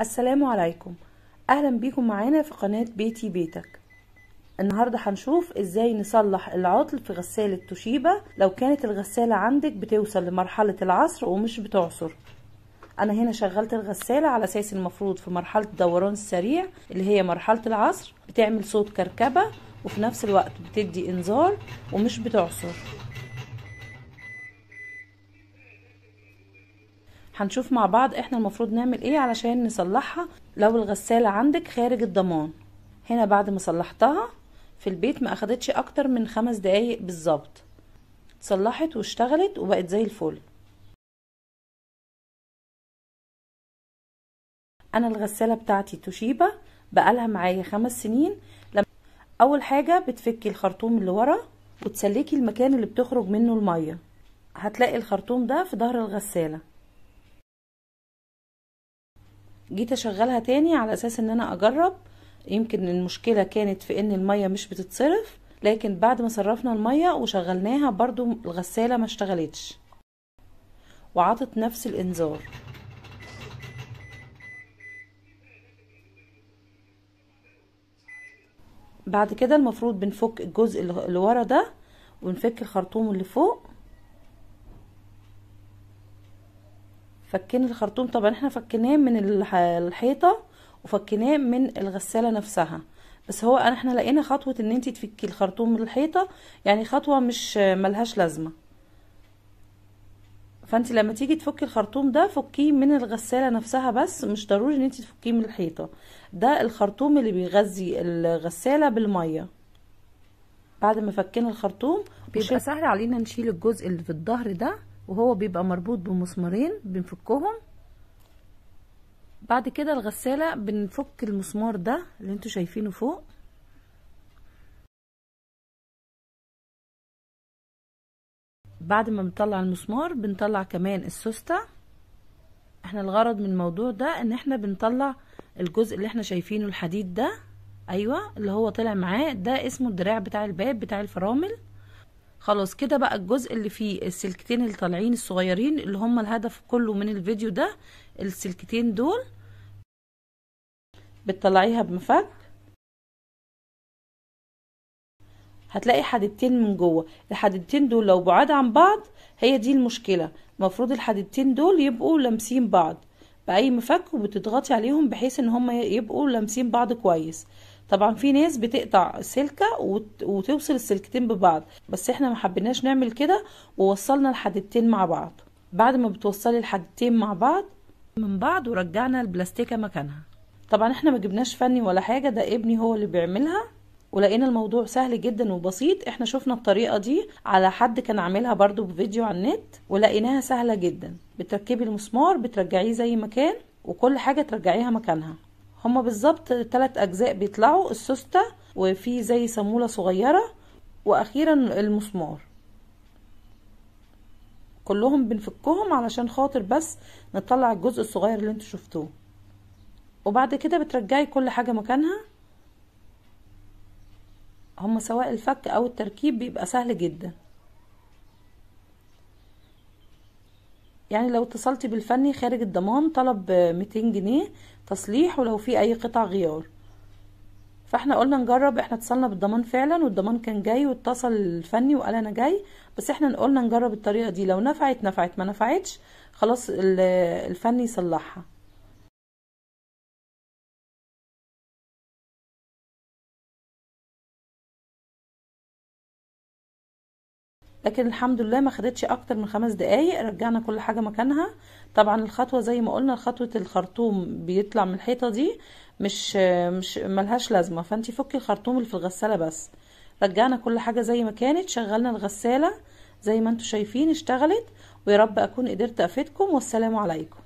السلام عليكم اهلا بيكم معانا في قناة بيتي بيتك النهاردة هنشوف ازاي نصلح العطل في غسالة توشيبا لو كانت الغسالة عندك بتوصل لمرحلة العصر ومش بتعصر انا هنا شغلت الغسالة على اساس المفروض في مرحلة الدوران السريع اللي هي مرحلة العصر بتعمل صوت كركبة وفي نفس الوقت بتدي انذار ومش بتعصر هنشوف مع بعض احنا المفروض نعمل ايه علشان نصلحها لو الغسالة عندك خارج الضمان هنا بعد ما صلحتها في البيت ما اخدتش اكتر من خمس دقايق بالظبط اتصلحت واشتغلت وبقت زي الفل انا الغسالة بتاعتي توشيبا بقالها معايا خمس سنين لما اول حاجة بتفكي الخرطوم اللي ورا وتسلكي المكان اللي بتخرج منه المية هتلاقي الخرطوم ده في ظهر الغسالة جيت اشغلها تاني على اساس ان انا اجرب يمكن المشكله كانت في ان الميه مش بتتصرف لكن بعد ما صرفنا الميه وشغلناها برضو الغساله ما اشتغلتش وعطت نفس الانذار بعد كده المفروض بنفك الجزء اللي ورا ده ونفك الخرطوم اللي فوق فكينا الخرطوم طبعا احنا فكيناه من الحيطه وفكيناه من الغساله نفسها بس هو احنا لقينا خطوه ان انت تفكي الخرطوم من الحيطه يعني خطوه مش ملهاش لازمه فانت لما تيجي تفكي الخرطوم ده فكيه من الغساله نفسها بس مش ضروري ان انت تفكيه من الحيطه ده الخرطوم اللي بيغذي الغساله بالميه بعد ما فكينا الخرطوم بيبقى سهل علينا نشيل الجزء اللي في الظهر ده وهو بيبقى مربوط بمسمارين بنفكهم بعد كده الغسالة بنفك المسمار ده اللي انتوا شايفينه فوق بعد ما بنطلع المسمار بنطلع كمان السوستة احنا الغرض من الموضوع ده ان احنا بنطلع الجزء اللي احنا شايفينه الحديد ده ايوه اللي هو طلع معاه ده اسمه الدراع بتاع الباب بتاع الفرامل خلاص كده بقى الجزء اللي فيه السلكتين اللي طالعين الصغيرين اللي هم الهدف كله من الفيديو ده السلكتين دول بتطلعيها بمفك هتلاقي حديدتين من جوه الحديدتين دول لو بعاد عن بعض هي دي المشكله المفروض الحديدتين دول يبقوا لامسين بعض باي مفك وبتضغطي عليهم بحيث ان هم يبقوا لامسين بعض كويس طبعا في ناس بتقطع سلكة وتوصل السلكتين ببعض بس احنا ما حبيناش نعمل كده ووصلنا الحديدتين مع بعض بعد ما بتوصلي الحديدتين مع بعض من بعض ورجعنا البلاستيكة مكانها طبعا احنا ما جبناش فني ولا حاجة ده ابني هو اللي بيعملها ولقينا الموضوع سهل جدا وبسيط احنا شفنا الطريقة دي على حد كان عاملها برضو بفيديو على النت ولقيناها سهلة جدا بتركبي المسمار بترجعيه زي ما كان وكل حاجة ترجعيها مكانها هما بالظبط تلات اجزاء بيطلعوا السوسته وفي زي سموله صغيره واخيرا المسمار كلهم بنفكهم علشان خاطر بس نطلع الجزء الصغير اللي انتوا شفتوه وبعد كده بترجعي كل حاجه مكانها هما سواء الفك او التركيب بيبقى سهل جدا يعني لو اتصلتي بالفني خارج الضمان طلب 200 جنيه تصليح ولو في اي قطع غيار فاحنا قلنا نجرب احنا اتصلنا بالضمان فعلا والضمان كان جاي واتصل الفني وقال انا جاي بس احنا قلنا نجرب الطريقه دي لو نفعت نفعت ما نفعتش خلاص الفني يصلحها لكن الحمد لله ما خدتش اكتر من خمس دقايق رجعنا كل حاجه مكانها طبعا الخطوه زي ما قلنا خطوه الخرطوم بيطلع من الحيطه دي مش مش ملهاش لازمه فانت فكي الخرطوم اللي في الغساله بس رجعنا كل حاجه زي ما كانت شغلنا الغساله زي ما انتم شايفين اشتغلت ويا رب اكون قدرت افيدكم والسلام عليكم